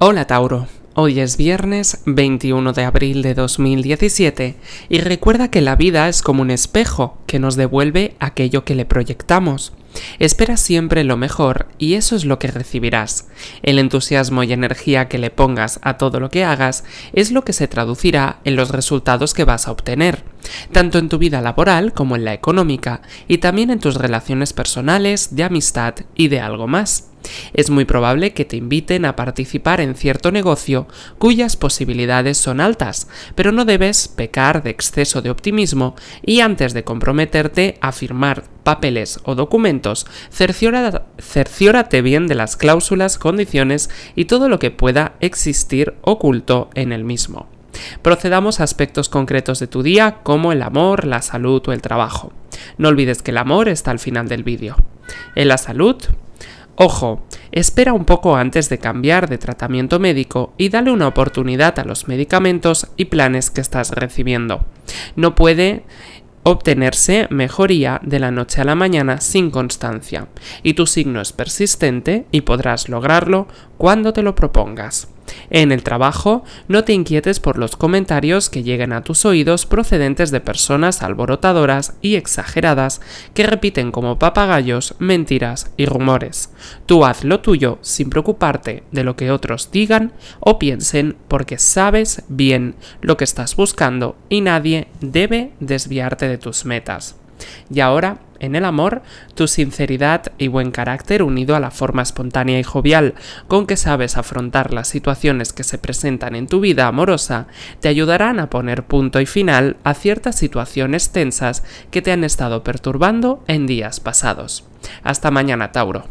Hola Tauro, hoy es viernes 21 de abril de 2017 y recuerda que la vida es como un espejo que nos devuelve aquello que le proyectamos. Espera siempre lo mejor y eso es lo que recibirás. El entusiasmo y energía que le pongas a todo lo que hagas es lo que se traducirá en los resultados que vas a obtener, tanto en tu vida laboral como en la económica, y también en tus relaciones personales, de amistad y de algo más. Es muy probable que te inviten a participar en cierto negocio cuyas posibilidades son altas, pero no debes pecar de exceso de optimismo y antes de comprometerte a firmar papeles o documentos cerciórate bien de las cláusulas, condiciones y todo lo que pueda existir oculto en el mismo. Procedamos a aspectos concretos de tu día como el amor, la salud o el trabajo. No olvides que el amor está al final del vídeo. En la salud, Ojo, espera un poco antes de cambiar de tratamiento médico y dale una oportunidad a los medicamentos y planes que estás recibiendo. No puede obtenerse mejoría de la noche a la mañana sin constancia, y tu signo es persistente y podrás lograrlo cuando te lo propongas. En el trabajo, no te inquietes por los comentarios que lleguen a tus oídos procedentes de personas alborotadoras y exageradas que repiten como papagayos mentiras y rumores. Tú haz lo tuyo sin preocuparte de lo que otros digan o piensen porque sabes bien lo que estás buscando y nadie debe desviarte de tus metas. Y ahora en el amor, tu sinceridad y buen carácter unido a la forma espontánea y jovial con que sabes afrontar las situaciones que se presentan en tu vida amorosa te ayudarán a poner punto y final a ciertas situaciones tensas que te han estado perturbando en días pasados. Hasta mañana, Tauro.